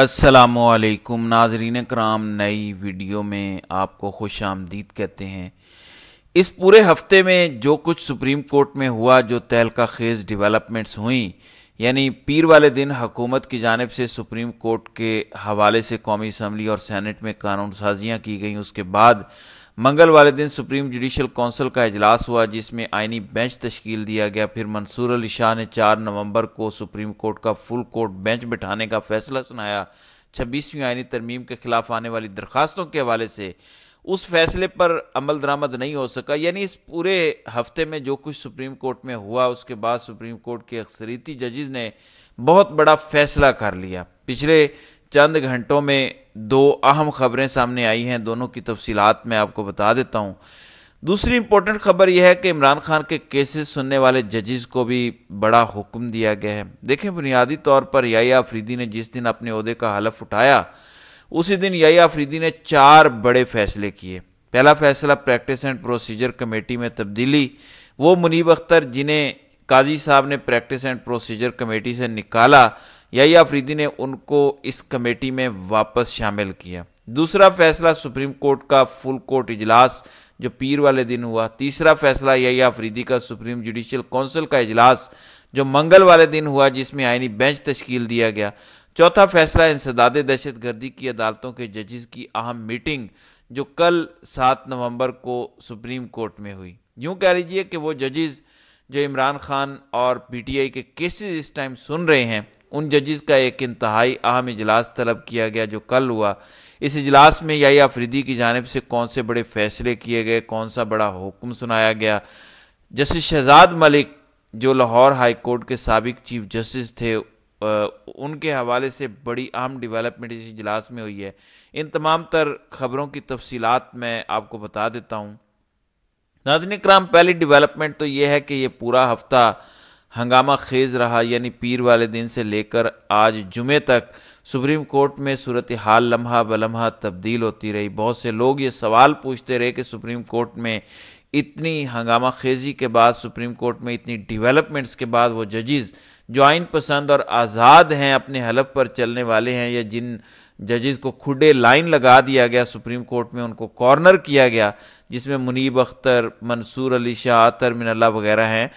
असलकुम नाजरीन कराम नई वीडियो में आपको खुश आमदीद कहते हैं इस पूरे हफ्ते में जो कुछ सुप्रीम कोर्ट में हुआ जो तहलका खेज डिवेलपमेंट्स हुई यानी पीर वाले दिन हकूमत की जानब से सुप्रीम कोर्ट के हवाले से कौमी असम्बली और सैनट में कानून साजियाँ की गई उसके बाद मंगल वाले दिन सुप्रीम जुडिशल कौंसिल का इजलास हुआ जिसमें आइनी बेंच तश्कील दिया गया फिर मंसूर अली शाह ने 4 नवंबर को सुप्रीम कोर्ट का फुल कोर्ट बेंच बिठाने का फैसला सुनाया छब्बीसवीं आइनी तरमीम के खिलाफ आने वाली दरखास्तों के हवाले से उस फैसले पर अमल दरामद नहीं हो सका यानी इस पूरे हफ्ते में जो कुछ सुप्रीम कोर्ट में हुआ उसके बाद सुप्रीम कोर्ट के अक्सरीती जजेज ने बहुत बड़ा फैसला कर लिया पिछले चंद घंटों में दो अहम खबरें सामने आई हैं दोनों की तफसीलात मैं आपको बता देता हूँ दूसरी इंपॉर्टेंट खबर यह है कि इमरान खान के केसेस सुनने वाले जजेस को भी बड़ा हुक्म दिया गया है देखें बुनियादी तौर पर याया अफरीदी ने जिस दिन अपने अहदे का हलफ उठाया उसी दिन याया अफरीदी ने चार बड़े फैसले किए पहला फैसला प्रैक्टिस एंड प्रोसीजर कमेटी में तब्दीली वो मुनीब अख्तर जिन्हें काजी साहब ने प्रैक्टिस एंड प्रोसीजर कमेटी से निकाला या अफरीदी ने उनको इस कमेटी में वापस शामिल किया दूसरा फैसला सुप्रीम कोर्ट का फुल कोर्ट इजलास जो पीर वाले दिन हुआ तीसरा फैसला यही अफरीदी का सुप्रीम जुडिशल काउंसिल का इजलास जो मंगल वाले दिन हुआ जिसमें आईनी बेंच तश्कील दिया गया चौथा फैसला इंसदाद दहशत गर्दी की अदालतों के जजेस की अहम मीटिंग जो कल सात नवंबर को सुप्रीम कोर्ट में हुई यूँ कह लीजिए कि वो जजेज़ जो इमरान खान और पीटीआई के केसेस इस टाइम सुन रहे हैं उन जजेस का एक इंतहाई अहम इजलास तलब किया गया जो कल हुआ इस इजलास में या आफरीदी की जानब से कौन से बड़े फैसले किए गए कौन सा बड़ा हुक्म सुनाया गया जस्टिस शहजाद मलिक जो लाहौर हाई कोर्ट के सबक चीफ जस्टिस थे उनके हवाले से बड़ी अहम डिवेलपमेंट इस इजलास में हुई है इन तमाम तर खबरों की तफसीत मैं आपको बता देता हूँ नादनिक्राम पहली डेवलपमेंट तो ये है कि ये पूरा हफ्ता हंगामा खेज रहा यानी पीर वाले दिन से लेकर आज जुमे तक सुप्रीम कोर्ट में सूरत हाल लम्हा बलम्हा तब्दील होती रही बहुत से लोग ये सवाल पूछते रहे कि सुप्रीम कोर्ट में इतनी हंगामा खेजी के बाद सुप्रीम कोर्ट में इतनी डेवलपमेंट्स के बाद वो जजेस जो आइन पसंद और आज़ाद हैं अपने हलफ पर चलने वाले हैं या जिन जजेस को खुडे लाइन लगा दिया गया सुप्रीम कोर्ट में उनको कॉर्नर किया गया जिसमें मुनीब अख्तर मंसूर अली शाह आतर मिनल्ला वगैरह हैं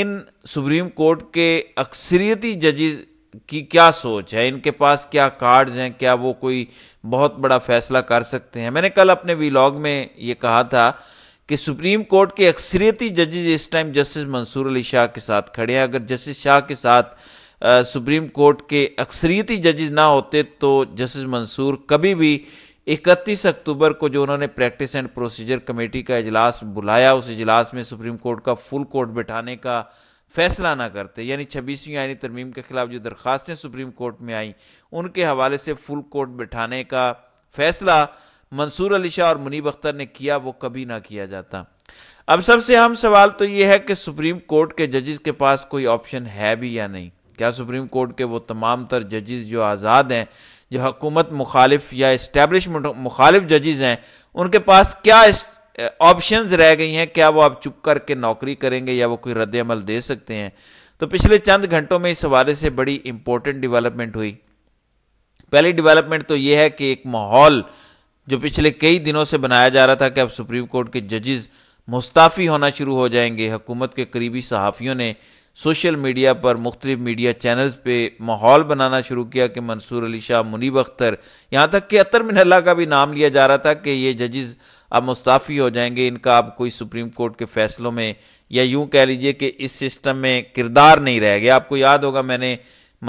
इन सुप्रीम कोर्ट के अक्सरियती जजेस की क्या सोच है इनके पास क्या कार्ड्स हैं क्या वो कोई बहुत बड़ा फैसला कर सकते हैं मैंने कल अपने वीलॉग में ये कहा था कि सुप्रीम कोर्ट के अक्सरियती जजेज इस टाइम जस्टिस मंसूर अली शाह के साथ खड़े हैं अगर जस्टिस शाह के साथ सुप्रीम कोर्ट के अक्सरीती जजेज ना होते तो जस्टिस मंसूर कभी भी 31 अक्टूबर को जो उन्होंने प्रैक्टिस एंड प्रोसीजर कमेटी का इजलास बुलाया उस इजलास में सुप्रीम कोर्ट का फुल कोर्ट बैठाने का फैसला ना करते यानी छब्बीसवीं आईनी तरमीम के खिलाफ जो दरख्वास्तें सुप्रीम कोर्ट में आई उनके हवाले से फुल कोर्ट बैठाने का फैसला मंसूर अली शाह और मुनीब अख्तर ने किया वो कभी ना किया जाता अब सबसे अहम सवाल तो ये है कि सुप्रीम कोर्ट के जजेस के पास कोई ऑप्शन है भी या नहीं क्या सुप्रीम कोर्ट के वो तमाम तर जजेस जो आज़ाद हैं जो हकूमत मुखालिफ या इस्टेबलिश मुखालिफ जजेस हैं उनके पास क्या ऑप्शन रह गई हैं क्या वो आप चुप करके नौकरी करेंगे या वो कोई रद्द अमल दे सकते हैं तो पिछले चंद घंटों में इस हवाले से बड़ी इंपॉर्टेंट डिवेलपमेंट हुई पहली डिवेलपमेंट तो ये है कि एक माहौल जो पिछले कई दिनों से बनाया जा रहा था कि अब सुप्रीम कोर्ट के जजेस मुस्ताफ़ी होना शुरू हो जाएंगे हुकूमत के करीबी सहाफ़ियों ने सोशल मीडिया पर मुख्तलिफ मीडिया चैनल्स पे माहौल बनाना शुरू किया कि मंसूर अली शाह मुनीब अख्तर यहाँ तक कि अतर मिनल्ला का भी नाम लिया जा रहा था कि ये जजेस अब मुस्ताफ़ी हो जाएंगे इनका अब कोई सुप्रीम कोर्ट के फैसलों में या यूँ कह लीजिए कि इस सिस्टम में किरदार नहीं रह गया आपको याद होगा मैंने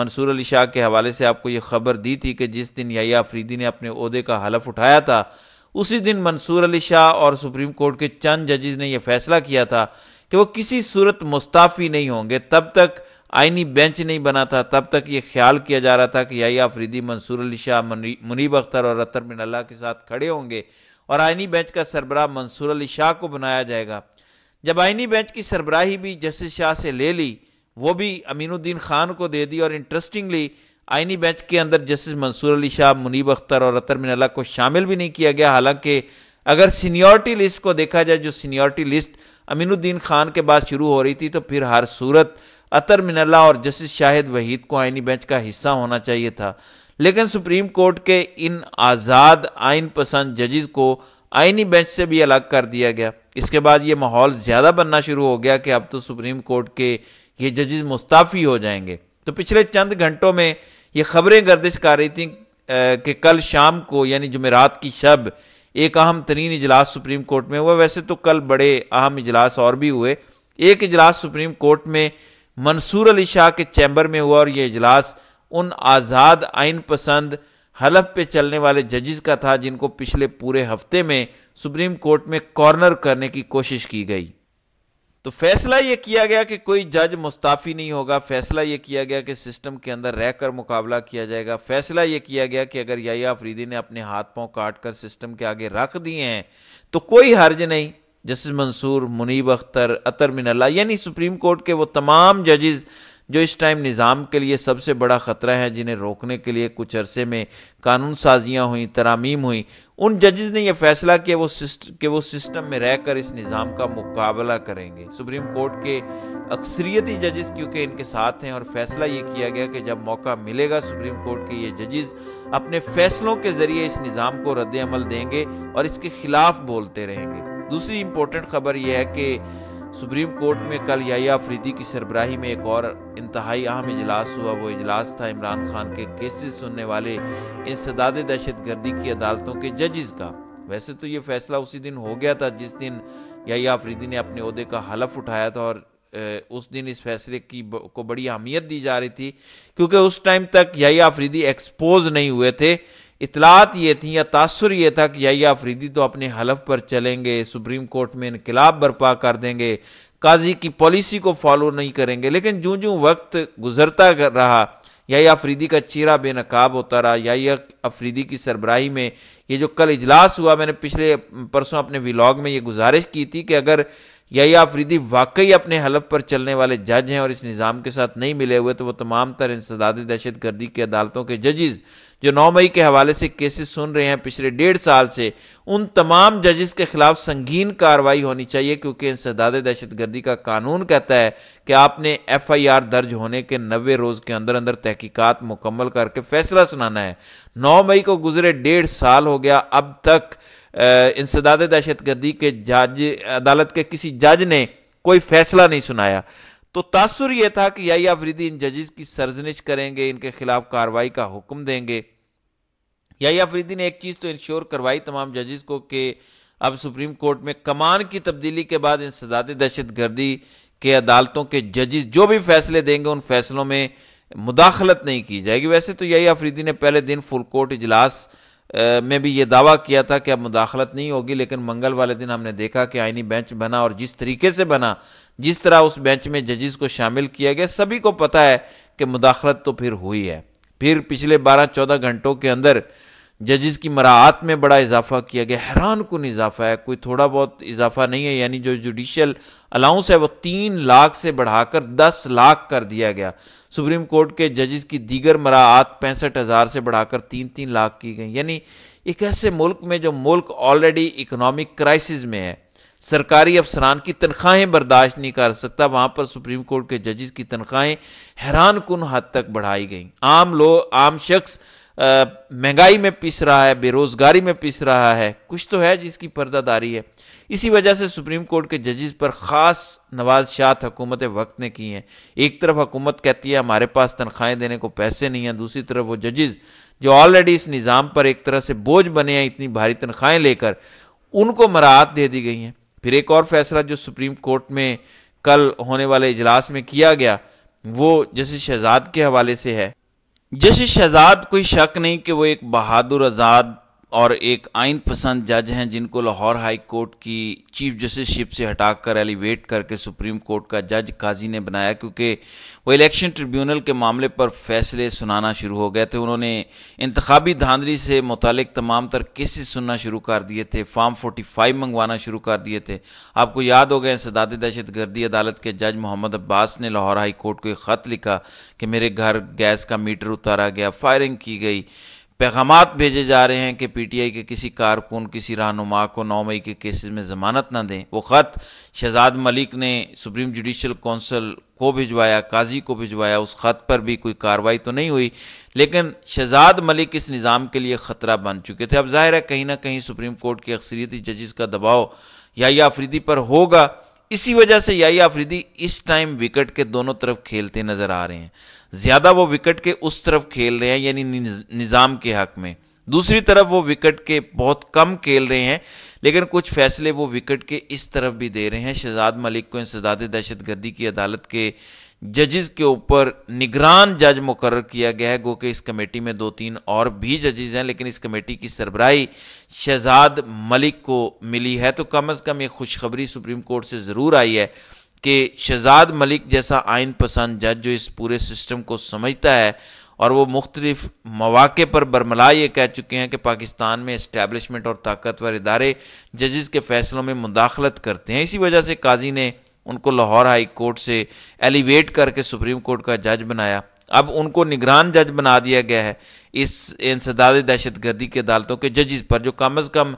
मंसूर अली शाह के हवाले से आपको ये खबर दी थी कि जिस दिन या आफरीदी ने अपने अहदे का हलफ उठाया था उसी दिन मंसूर अली शाह और सुप्रीम कोर्ट के चंद जजेज़ ने यह फैसला किया था कि वो किसी सूरत मुस्ताफ़ी नहीं होंगे तब तक आइनी बेंच नहीं बना था तब तक ये ख्याल किया जा रहा था कि यही आफरीदी मंसूर अली शाह मुनीब अख्तर और अतर बिन अल्लाह के साथ खड़े होंगे और आइनी बेंच का सरबराह मंसूर अली शाह को बनाया जाएगा जब आइनी बेंच की सरबराही भी जस्टिस शाह से ले ली वो भी अमीनुद्दीन खान को दे दी और इंटरेस्टिंगली आइनी बेंच के अंदर जस्टिस मंसूर अली शाह मुनीब अख्तर और अतर बिन अल्लाह को शामिल भी नहीं किया गया हालांकि अगर सीनियॉरिटी लिस्ट को देखा जाए जो सीनियॉरिटी लिस्ट अमीनुद्दीन खान के बाद शुरू हो रही थी तो फिर हर सूरत अतर मिनल्ला और जस्टिस शाहिद वहीद को आइनी बेंच का हिस्सा होना चाहिए था लेकिन सुप्रीम कोर्ट के इन आज़ाद आइन पसंद जजेस को आइनी बेंच से भी अलग कर दिया गया इसके बाद ये माहौल ज़्यादा बनना शुरू हो गया कि अब तो सुप्रीम कोर्ट के ये जजेस मुस्ताफ़ी हो जाएंगे तो पिछले चंद घंटों में ये खबरें गर्दिश कर रही थी कि कल शाम को यानी जुमेरात की शब एक अहम तरीन इजलास सुप्रीम कोर्ट में हुआ वैसे तो कल बड़े अहम इजलास और भी हुए एक इजलास सुप्रीम कोर्ट में मंसूर अली शाह के चैम्बर में हुआ और यह इजलास उन आज़ाद आइन पसंद हलफ पे चलने वाले जजेस का था जिनको पिछले पूरे हफ्ते में सुप्रीम कोर्ट में कॉर्नर करने की कोशिश की गई तो फैसला ये किया गया कि कोई जज मुस्ताफी नहीं होगा फैसला ये किया गया कि सिस्टम के अंदर रहकर मुकाबला किया जाएगा फैसला ये किया गया कि अगर याया अफरीदी ने अपने हाथ पांव काट कर सिस्टम के आगे रख दिए हैं तो कोई हर्ज नहीं जस्टिस मंसूर मुनीब अख्तर अतर मिनल्ला यानी सुप्रीम कोर्ट के वो तमाम जजेज़ जो इस टाइम निज़ाम के लिए सबसे बड़ा ख़तरा है जिन्हें रोकने के लिए कुछ अरसे में कानून साजियाँ हुई तरामीम हुई उन जजेज़ ने यह फैसला किया वो कि वो सिस्टम में रहकर इस निज़ाम का मुकाबला करेंगे सुप्रीम कोर्ट के अक्सरियती जजेज़ क्योंकि इनके साथ हैं और फैसला ये किया गया कि जब मौका मिलेगा सुप्रीम कोर्ट के ये जजेज अपने फैसलों के ज़रिए इस निज़ाम को रद्द देंगे और इसके खिलाफ बोलते रहेंगे दूसरी इंपॉर्टेंट खबर यह है कि सुप्रीम कोर्ट में कल याया अफरीदी की सरबराही में एक और इंतहाई अहम इजलास हुआ वो इजलास था इमरान खान के केसेस सुनने वाले इंसदाद दहशत गर्दी की अदालतों के जजेस का वैसे तो ये फैसला उसी दिन हो गया था जिस दिन याया अफरीदी ने अपने अहदे का हलफ उठाया था और उस दिन इस फैसले की को बड़ी अहमियत दी जा रही थी क्योंकि उस टाइम तक याया अफरीदी एक्सपोज नहीं हुए थे इतलात ये थी या तासर ये था कि या अफरीदी तो अपने हलफ पर चलेंगे सुप्रीम कोर्ट में इनकलाब बर्पा कर देंगे काजी की पॉलिसी को फॉलो नहीं करेंगे लेकिन जूँ जूँ वक्त गुजरता रहा या अफरीदी का चेहरा बेनकाब होता रहा या अफरीदी की सरबराही में ये जो कल इजलास हुआ मैंने पिछले परसों अपने व्लाग में ये गुजारिश की थी कि अगर या ये आफरीदी वाकई अपने हलफ पर चलने वाले जज हैं और इस निज़ाम के साथ नहीं मिले हुए तो वो तमाम तर इंसदाद दहशत गर्दी की अदालतों के जजेज़ जो नौ मई के हवाले से केसेस सुन रहे हैं पिछले डेढ़ साल से उन तमाम जजेस के खिलाफ संगीन कार्रवाई होनी चाहिए क्योंकि इंसदाद दहशत गर्दी का कानून कहता है कि आपने एफ आई आर दर्ज होने के नबे रोज़ के अंदर अंदर तहकीकत मुकम्मल करके फैसला सुनाना है नौ मई को गुजरे डेढ़ साल हो गया अब तक इंसदाद दहशत गर्दी के जज अदालत के किसी जज ने कोई फैसला नहीं सुनाया तो तासुर यह था कि याई आफरीदी इन जजेस की सरजनिश करेंगे इनके खिलाफ कार्रवाई का हुक्म देंगे या आफरीदी ने एक चीज़ तो इंश्योर करवाई तमाम जजेस को कि अब सुप्रीम कोर्ट में कमान की तब्दीली के बाद इंसदाद दहशत गर्दी के अदालतों के जजिस जो भी फैसले देंगे उन फैसलों में मुदाखलत नहीं की जाएगी वैसे तो यही आफरीदी ने पहले दिन फुल कोर्ट इजलास में भी ये दावा किया था कि अब मुदाखलत नहीं होगी लेकिन मंगल वाले दिन हमने देखा कि आइनी बेंच बना और जिस तरीके से बना जिस तरह उस बेंच में जजिस को शामिल किया गया सभी को पता है कि मुदाखलत तो फिर हुई है फिर पिछले 12-14 घंटों के अंदर जजेस की मराहत में बड़ा इजाफा किया गया हैरान कन इजाफा है कोई थोड़ा बहुत इजाफा नहीं है यानी जो जुडिशल अलाउंस है वो तीन लाख से बढ़ाकर दस लाख कर दिया गया सुप्रीम कोर्ट के जजेस की दीगर मराहत पैंसठ हज़ार से बढ़ाकर तीन तीन लाख की गई यानी एक ऐसे मुल्क में जो मुल्क ऑलरेडी इकनॉमिक क्राइसिस में है सरकारी अफसरान की तनख्वाहें बर्दाश्त नहीं कर सकता वहाँ पर सुप्रीम कोर्ट के जजेस की तनख्वाहें हैरान कन हद तक बढ़ाई गई आम लोग आम शख्स महंगाई में पिस रहा है बेरोजगारी में पिस रहा है कुछ तो है जिसकी पर्दादारी है इसी वजह से सुप्रीम कोर्ट के जजेस पर ख़ास नवाज शाह हुकूमत वक्त ने की हैं एक तरफ हुकूमत कहती है हमारे पास तनख्वाहें देने को पैसे नहीं हैं दूसरी तरफ वो जजेस जो ऑलरेडी इस निज़ाम पर एक तरह से बोझ बने हैं इतनी भारी तनख्वाहें लेकर उनको मराहत दे दी गई हैं फिर एक और फैसला जो सुप्रीम कोर्ट में कल होने वाले इजलास में किया गया वो जैसे शहजाद के हवाले से है जैसे शहजाद कोई शक नहीं कि वो एक बहादुर आज़ाद और एक आइन पसंद जज हैं जिनको लाहौर हाई कोर्ट की चीफ जस्टिसशिप से हटाकर एलिवेट करके सुप्रीम कोर्ट का जज काजी ने बनाया क्योंकि वो इलेक्शन ट्रिब्यूनल के मामले पर फैसले सुनाना शुरू हो गए थे उन्होंने इंतबी धांधली से मुतलिक तमाम तर केसेस सुनना शुरू कर दिए थे फार्म फोर्टी फाइव मंगवाना शुरू कर दिए थे आपको याद हो गए सदात दहशत गर्दी अदालत के जज मोहम्मद अब्बास ने लाहौर हाई कोर्ट को एक ख़त लिखा कि मेरे घर गैस का मीटर उतारा गया फायरिंग की गई पैगाम भेजे जा रहे हैं कि पीटीआई के किसी कारकुन किसी रहनुमा को नौ मई के केसेस में ज़मानत ना दें वो ख़त शहजाद मलिक ने सुप्रीम जुडिशल कौंसल को भिजवाया काजी को भिजवाया उस ख़त पर भी कोई कार्रवाई तो नहीं हुई लेकिन शहजाद मलिक इस निज़ाम के लिए ख़तरा बन चुके थे अब जाहिर है कहीं ना कहीं सुप्रीम कोर्ट के अक्सरियती जजिस का दबाव या आफरीदी पर होगा इसी वजह से याई आफरीदी इस टाइम विकेट के दोनों तरफ खेलते नजर आ रहे हैं ज्यादा वो विकेट के उस तरफ खेल रहे हैं यानी निज़ाम के हक में दूसरी तरफ वो विकेट के बहुत कम खेल रहे हैं लेकिन कुछ फैसले वो विकेट के इस तरफ भी दे रहे हैं शहजाद मलिक को इंसदाद दहशत गर्दी की अदालत के जजेस के ऊपर निगरान जज मुकर किया गया है गो कि इस कमेटी में दो तीन और भी जजेस हैं लेकिन इस कमेटी की सरबराही शहजाद मलिक को मिली है तो कम अज़ कम ये खुशखबरी सुप्रीम कोर्ट से ज़रूर आई है कि शहजाद मलिक जैसा आइन पसंद जज जो इस पूरे सिस्टम को समझता है और वो मुख्तलिफ मौाक़े पर बरमला ये कह चुके हैं कि पाकिस्तान में इस्टेबलिशमेंट और ताकतवर इदारे जजेस के फ़ैसलों में मुदाखलत करते हैं इसी वजह से काजी ने उनको लाहौर हाई कोर्ट से एलिवेट करके सुप्रीम कोर्ट का जज बनाया अब उनको निगरान जज बना दिया गया है इस इंसदाद दहशत गर्दी की अदालतों के जजिस पर जो कम अज़ कम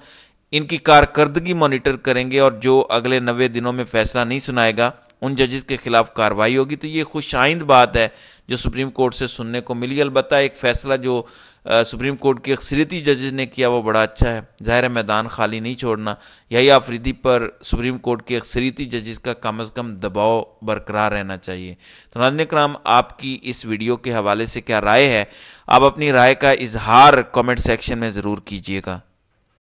इनकी कारकर्दगी मॉनिटर करेंगे और जो अगले नबे दिनों में फैसला नहीं सुनाएगा उन जजेस के खिलाफ कार्रवाई होगी तो ये खुश आइंद बात है जो सुप्रीम कोर्ट से सुनने को मिली अलबत् एक फैसला जो आ, सुप्रीम कोर्ट के अक्सरती जजेस ने किया वो बड़ा अच्छा है ज़ाहिर मैदान खाली नहीं छोड़ना यही आफरीदी पर सुप्रीम कोर्ट के अक्सरती जजेस का कम अज़ कम दबाव बरकरार रहना चाहिए तो नाजन कराम आपकी इस वीडियो के हवाले से क्या राय है आप अपनी राय का इजहार कमेंट सेक्शन में ज़रूर कीजिएगा